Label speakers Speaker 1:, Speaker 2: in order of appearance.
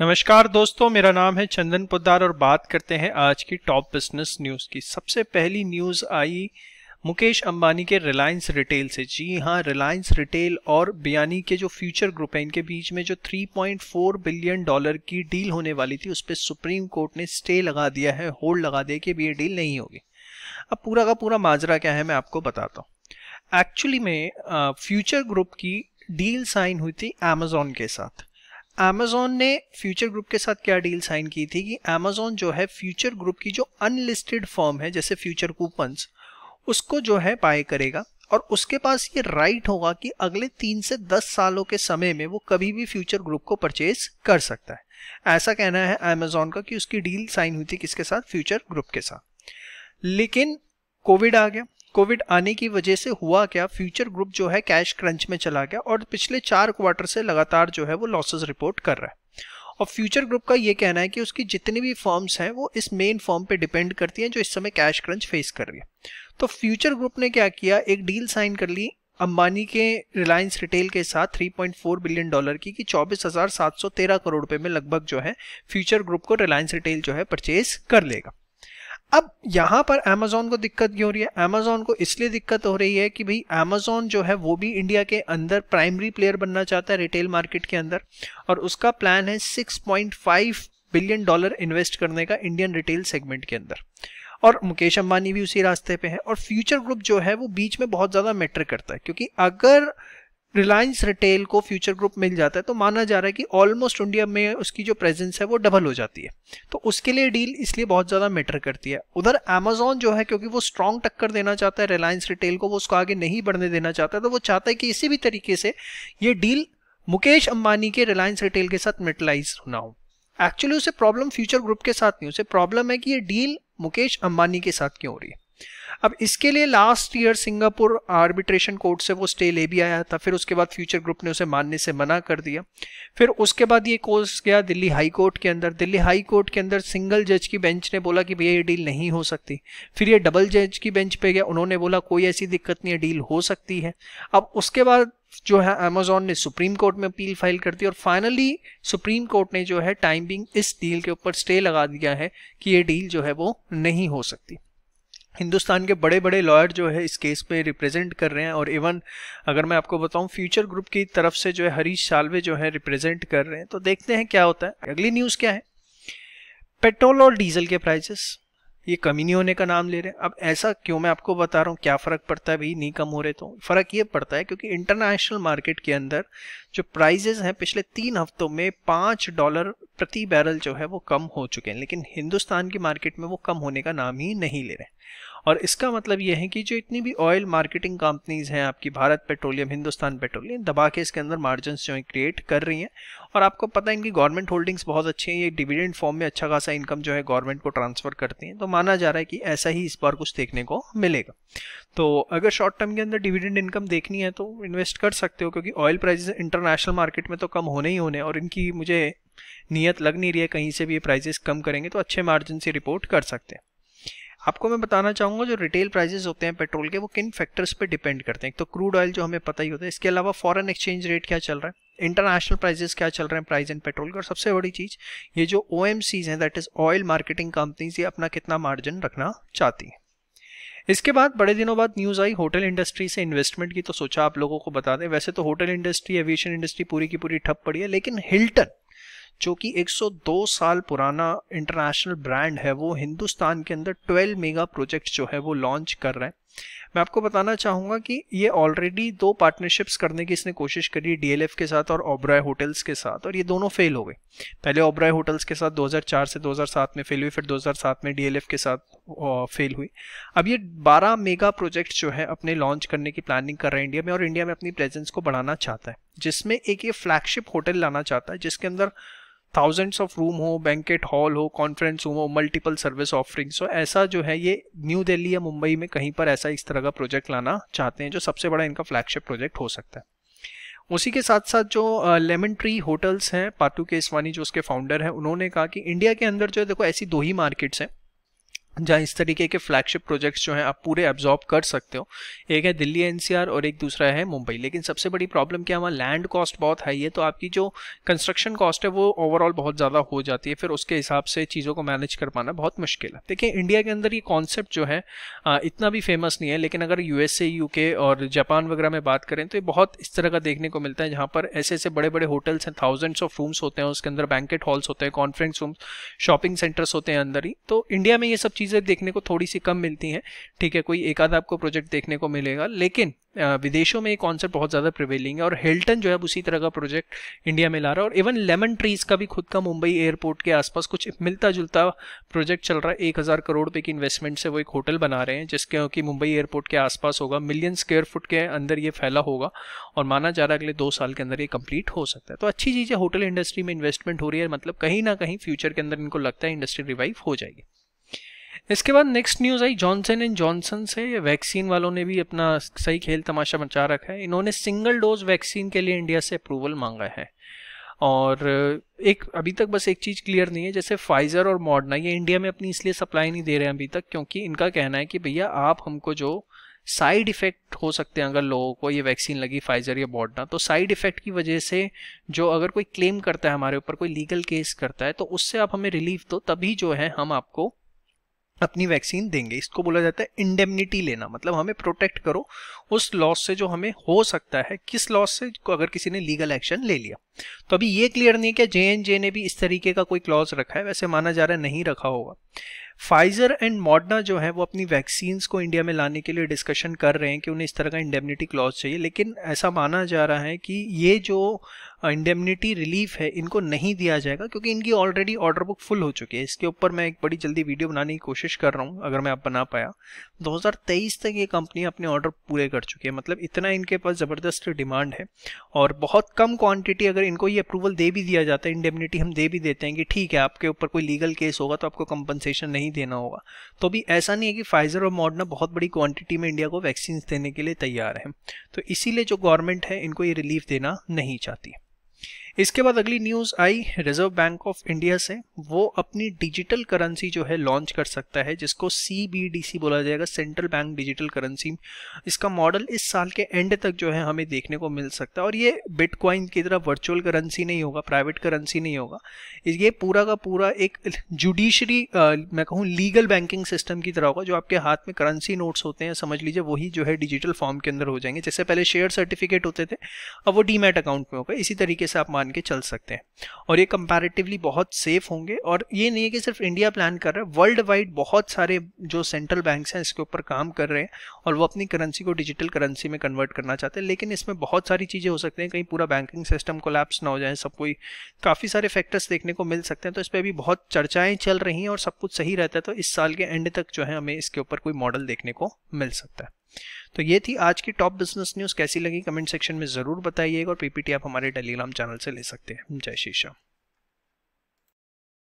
Speaker 1: नमस्कार दोस्तों मेरा नाम है चंदन पोदार और बात करते हैं आज की टॉप बिजनेस न्यूज़ की सबसे पहली न्यूज़ आई मुकेश अंबानी के रिलायंस रिटेल से जी हाँ रिलायंस रिटेल और बयानी के जो फ्यूचर ग्रुप है इनके बीच में जो 3.4 बिलियन डॉलर की डील होने वाली थी उस पर सुप्रीम कोर्ट ने स्टे लगा दिया है होल्ड लगा दिया कि अब ये डील नहीं होगी अब पूरा का पूरा माजरा क्या है मैं आपको बताता हूँ एक्चुअली में फ्यूचर ग्रुप की डील साइन हुई थी अमेजोन के साथ अमेजोन ने फ्यूचर ग्रुप के साथ क्या डील साइन की थी कि अमेजोन जो है फ्यूचर ग्रुप की जो अनलिस्टेड फॉर्म है जैसे फ्यूचर कूपन्स उसको जो है बाय करेगा और उसके पास ये राइट होगा कि अगले तीन से दस सालों के समय में वो कभी भी फ्यूचर ग्रुप को परचेज कर सकता है ऐसा कहना है अमेजोन का कि उसकी डील साइन हुई थी किसके साथ फ्यूचर ग्रुप के साथ लेकिन कोविड आ गया कोविड आने की वजह से हुआ क्या फ्यूचर ग्रुप जो है कैश क्रंच में चला गया और पिछले चार क्वार्टर से लगातार जो है वो लॉसेस रिपोर्ट कर रहा है और फ्यूचर ग्रुप का ये कहना है कि उसकी जितनी भी फॉर्म्स हैं वो इस मेन फॉर्म पे डिपेंड करती हैं जो इस समय कैश क्रंच फेस कर रही है तो फ्यूचर ग्रुप ने क्या किया एक डील साइन कर ली अंबानी के रिलायंस रिटेल के साथ 3.4 बिलियन डॉलर की कि 24,713 करोड़ रुपए में लगभग जो है फ्यूचर ग्रुप को रिलायंस रिटेल जो है परचेज कर लेगा अब यहाँ पर अमेजोन को दिक्कत क्यों हो रही है अमेजोन को इसलिए दिक्कत हो रही है कि भाई अमेजोन जो है वो भी इंडिया के अंदर प्राइमरी प्लेयर बनना चाहता है रिटेल मार्केट के अंदर और उसका प्लान है 6.5 बिलियन डॉलर इन्वेस्ट करने का इंडियन रिटेल सेगमेंट के अंदर और मुकेश अंबानी भी उसी रास्ते पे है और फ्यूचर ग्रुप जो है वो बीच में बहुत ज़्यादा मैटर करता है क्योंकि अगर रिलायंस रिटेल को फ्यूचर ग्रुप मिल जाता है तो माना जा रहा है कि ऑलमोस्ट इंडिया में उसकी जो प्रेजेंस है वो डबल हो जाती है तो उसके लिए डील इसलिए बहुत ज़्यादा मैटर करती है उधर अमेजोन जो है क्योंकि वो स्ट्रॉन्ग टक्कर देना चाहता है रिलायंस रिटेल को वो उसको आगे नहीं बढ़ने देना चाहता तो वो चाहता है कि इसी भी तरीके से ये डील मुकेश अंबानी के रिलायंस रिटेल के साथ मेटलाइज होना हो एक्चुअली उसे प्रॉब्लम फ्यूचर ग्रुप के साथ नहीं उसे प्रॉब्लम है कि ये डील मुकेश अंबानी के साथ क्यों हो रही है अब इसके लिए last year Singapore arbitration court से वो स्टे ले भी आया था फिर उसके बाद फ्यूचर ग्रुप ने उसे मानने से मना कर दिया फिर उसके बाद ये कोर्स गया दिल्ली हाई कोर्ट के अंदर दिल्ली हाई कोर्ट के अंदर सिंगल जज की बेंच ने बोला कि भैया ये डील नहीं हो सकती फिर ये डबल जज की बेंच पे गया उन्होंने बोला कोई ऐसी दिक्कत नहीं है डील हो सकती है अब उसके बाद जो है अमेजोन ने सुप्रीम कोर्ट में अपील फाइल कर दी और फाइनली सुप्रीम कोर्ट ने जो है टाइमिंग इस डील के ऊपर स्टे लगा दिया है कि ये डील जो है वो नहीं हो सकती हिंदुस्तान के बड़े बड़े लॉयर जो है इस केस पे रिप्रेजेंट कर रहे हैं और इवन अगर मैं आपको बताऊं फ्यूचर ग्रुप की तरफ से जो है हरीश सालवे जो है रिप्रेजेंट कर रहे हैं तो देखते हैं क्या होता है अगली न्यूज़ क्या है पेट्रोल और डीजल के प्राइसेस ये कमी नहीं होने का नाम ले रहे हैं अब ऐसा क्यों मैं आपको बता रहा हूँ क्या फ़र्क पड़ता है भाई नहीं कम हो रहे तो फ़र्क ये पड़ता है क्योंकि इंटरनेशनल मार्केट के अंदर जो प्राइजेज हैं पिछले तीन हफ्तों में पाँच डॉलर प्रति बैरल जो है वो कम हो चुके हैं लेकिन हिंदुस्तान की मार्केट में वो कम होने का नाम ही नहीं ले रहे और इसका मतलब ये है कि जो इतनी भी ऑयल मार्केटिंग कंपनीज हैं आपकी भारत पेट्रोलियम हिंदुस्तान पेट्रोलियम दबा के इसके अंदर मार्जिन जो है क्रिएट कर रही हैं और आपको पता है इनकी गवर्नमेंट होल्डिंग्स बहुत अच्छी हैं ये डिविडेंड फॉर्म में अच्छा खासा इनकम जो है गवर्नमेंट को ट्रांसफर करती हैं तो माना जा रहा है कि ऐसा ही इस बार कुछ देखने को मिलेगा तो अगर शॉर्ट टर्म के अंदर डिविडेंड इनकम देखनी है तो इन्वेस्ट कर सकते हो क्योंकि ऑयल प्राइजेस इंटरनेशनल मार्केट में तो कम होने ही होने और इनकी मुझे नियत लग नहीं रही है कहीं से भी ये प्राइजेस कम करेंगे तो अच्छे मार्जिन से रिपोर्ट कर सकते हैं आपको मैं बताना चाहूँगा जो रिटेल प्राइजेस होते हैं पेट्रोल के वो किन फैक्टर्स पे डिपेंड करते हैं तो क्रूड ऑयल जो हमें पता ही होता है इसके अलावा फॉरेन एक्सचेंज रेट क्या चल रहा है इंटरनेशनल प्राइजेस क्या चल रहे हैं प्राइस एंड पेट्रोल के और सबसे बड़ी चीज़ ये जो ओ हैं that is oil marketing companies ये अपना कितना मार्जिन रखना चाहती हैं इसके बाद बड़े दिनों बाद न्यूज़ आई होटल इंडस्ट्री से इन्वेस्टमेंट की तो सोचा आप लोगों को बता दें वैसे तो होटल इंडस्ट्री एविएशन इंडस्ट्री पूरी की पूरी ठप पड़ी है लेकिन हिल्टन जो कि 102 साल पुराना इंटरनेशनल ब्रांड है वो हिंदुस्तान के अंदर 12 मेगा प्रोजेक्ट जो है वो लॉन्च कर रहे हैं मैं आपको बताना चाहूंगा कि ये ऑलरेडी दो पार्टनरशिप्स करने की इसने कोशिश करी डीएलएफ के साथ और ओब्राय होटल्स के साथ और ये दोनों फेल हो गए पहले ओब्राय होटल्स के साथ 2004 से 2007 में फेल हुई फिर 2007 में डीएलएफ के साथ फेल हुई अब ये 12 मेगा प्रोजेक्ट जो है अपने लॉन्च करने की प्लानिंग कर रहे हैं इंडिया में और इंडिया में अपनी प्रेजेंस को बढ़ाना चाहता है जिसमें एक ये फ्लैगशिप होटल लाना चाहता है जिसके अंदर थाउजेंड्स ऑफ रूम हो बैंकेट हॉल हो कॉन्फ्रेंस रूम हो मल्टीपल सर्विस ऑफरिंग सो ऐसा जो है ये न्यू दिल्ली या मुंबई में कहीं पर ऐसा इस तरह का प्रोजेक्ट लाना चाहते हैं जो सबसे बड़ा इनका फ्लैगशिप प्रोजेक्ट हो सकता है उसी के साथ साथ जो लेमन ट्री होटल्स हैं पाटू केसवानी जो उसके फाउंडर हैं उन्होंने कहा कि इंडिया के अंदर जो है देखो ऐसी दो ही मार्केट्स हैं जहाँ इस तरीके के फ्लैगशिप प्रोजेक्ट्स जो हैं आप पूरे एब्जॉर्ब कर सकते हो एक है दिल्ली एनसीआर और एक दूसरा है मुंबई लेकिन सबसे बड़ी प्रॉब्लम क्या वहाँ लैंड कॉस्ट बहुत हाई है तो आपकी जो कंस्ट्रक्शन कॉस्ट है वो ओवरऑल बहुत ज़्यादा हो जाती है फिर उसके हिसाब से चीज़ों को मैनेज कर पाना बहुत मुश्किल है देखिए इंडिया के अंदर ये कॉन्सेप्ट जो है इतना भी फेमस नहीं है लेकिन अगर यू एस और जापान वगैरह में बात करें तो ये बहुत इस तरह का देखने को मिलता है जहाँ पर ऐसे ऐसे बड़े बड़े होटल्स हैं थाउजेंड्स ऑफ रूम्स होते हैं उसके अंदर बैंकेट हॉल्स होते हैं कॉन्फ्रेंस रूम्स शॉपिंग सेंटर्स होते हैं अंदर ही तो इंडिया में ये सब चीज़ें देखने को थोड़ी सी कम मिलती हैं ठीक है कोई एक आधा आपको प्रोजेक्ट देखने को मिलेगा लेकिन विदेशों में ये कॉन्सेप्ट बहुत ज़्यादा प्रिवेलिंग है और हिल्टन जो है उसी तरह का प्रोजेक्ट इंडिया में ला रहा है और इवन लेमन ट्रीज़ का भी खुद का मुंबई एयरपोर्ट के आसपास कुछ मिलता जुलता प्रोजेक्ट चल रहा है एक हज़ार करोड़ रुपये की इन्वेस्टमेंट से वो एक होटल बना रहे हैं जिसके कि मुंबई एयरपोर्ट के आसपास होगा मिलियन स्क्वेयर फुट के अंदर ये फैला होगा और माना जा रहा है अगले दो साल के अंदर ये कंप्लीट हो सकता है तो अच्छी चीज़ है होटल इंडस्ट्री में इन्वेस्टमेंट हो रही है मतलब कहीं ना कहीं फ्यूचर के अंदर इनको लगता है इंडस्ट्री रिवाइव हो जाएगी इसके बाद नेक्स्ट न्यूज़ आई जॉनसन एंड जॉनसन से वैक्सीन वालों ने भी अपना सही खेल तमाशा मचा रखा है इन्होंने सिंगल डोज वैक्सीन के लिए इंडिया से अप्रूवल मांगा है और एक अभी तक बस एक चीज़ क्लियर नहीं है जैसे फाइज़र और मॉडर्ना ये इंडिया में अपनी इसलिए सप्लाई नहीं दे रहे हैं अभी तक क्योंकि इनका कहना है कि भैया आप हमको जो साइड इफ़ेक्ट हो सकते हैं अगर लोगों को ये वैक्सीन लगी फाइज़र या बॉडना तो साइड इफ़ेक्ट की वजह से जो अगर कोई क्लेम करता है हमारे ऊपर कोई लीगल केस करता है तो उससे आप हमें रिलीफ दो तभी जो है हम आपको अपनी वैक्सीन देंगे इसको बोला जाता है इंडेमनिटी लेना मतलब हमें प्रोटेक्ट करो उस लॉस से जो हमें हो सकता है किस लॉस से अगर किसी ने लीगल एक्शन ले लिया तो अभी ये क्लियर नहीं है कि जे ने भी इस तरीके का कोई क्लॉज रखा है वैसे माना जा रहा है नहीं रखा होगा फाइजर एंड मॉडर्ना जो है वो अपनी वैक्सीन को इंडिया में लाने के लिए डिस्कशन कर रहे हैं कि उन्हें इस तरह का इंडेमनिटी क्लॉज चाहिए लेकिन ऐसा माना जा रहा है कि ये जो इंडेमनिटी रिलीफ है इनको नहीं दिया जाएगा क्योंकि इनकी ऑलरेडी ऑर्डर बुक फुल हो चुकी है इसके ऊपर मैं एक बड़ी जल्दी वीडियो बनाने की कोशिश कर रहा हूँ अगर मैं आप बना पाया 2023 तक ये कंपनी अपने ऑर्डर पूरे कर चुकी है मतलब इतना इनके पास ज़बरदस्त डिमांड है और बहुत कम क्वान्टिटी अगर इनको ये अप्रूवल दे भी दिया जाता है इंडेमनिटी हम दे भी देते हैं कि ठीक है आपके ऊपर कोई लीगल केस होगा तो आपको कंपनसेशन नहीं देना होगा तो भी ऐसा नहीं है कि फाइजर और मॉडर्ना बहुत बड़ी क्वान्टिटी में इंडिया को वैक्सीन देने के लिए तैयार है तो इसीलिए जो गवर्नमेंट है इनको ये रिलीफ देना नहीं चाहती इसके बाद अगली न्यूज़ आई रिजर्व बैंक ऑफ इंडिया से वो अपनी डिजिटल करेंसी जो है लॉन्च कर सकता है जिसको सी बोला जाएगा सेंट्रल बैंक डिजिटल करेंसी इसका मॉडल इस साल के एंड तक जो है हमें देखने को मिल सकता है और ये बिटकॉइन की तरह वर्चुअल करेंसी नहीं होगा प्राइवेट करेंसी नहीं होगा ये पूरा का पूरा एक जुडिशरी मैं कहूँ लीगल बैंकिंग सिस्टम की तरह होगा जो आपके हाथ में करेंसी नोट्स होते हैं समझ लीजिए वही जो है डिजिटल फॉर्म के अंदर हो जाएंगे जैसे पहले शेयर सर्टिफिकेट होते थे अब वो डीमेट अकाउंट में होगा इसी तरीके से आप मान के चल सकते हैं और ये कंपैरेटिवली बहुत सेफ होंगे और ये नहीं है कि सिर्फ इंडिया प्लान कर रहा है वर्ल्ड वाइड बहुत सारे जो सेंट्रल बैंक्स हैं इसके ऊपर काम कर रहे हैं और वो अपनी करेंसी को डिजिटल करेंसी में कन्वर्ट करना चाहते हैं लेकिन इसमें बहुत सारी चीज़ें हो सकती हैं कहीं पूरा बैंकिंग सिस्टम कोलैप्स ना हो जाए सब कोई काफ़ी सारे फैक्टर्स देखने को मिल सकते हैं तो इस पर भी बहुत चर्चाएँ चल रही हैं और सब कुछ सही रहता है तो इस साल के एंड तक जो है हमें इसके ऊपर कोई मॉडल देखने को मिल सकता है तो ये थी आज की टॉप बिजनेस न्यूज़ कैसी लगी कमेंट सेक्शन में ज़रूर बताइएगा और पीपीटी आप हमारे टेलीग्राम चैनल से ले सकते हैं जय श्री श्याम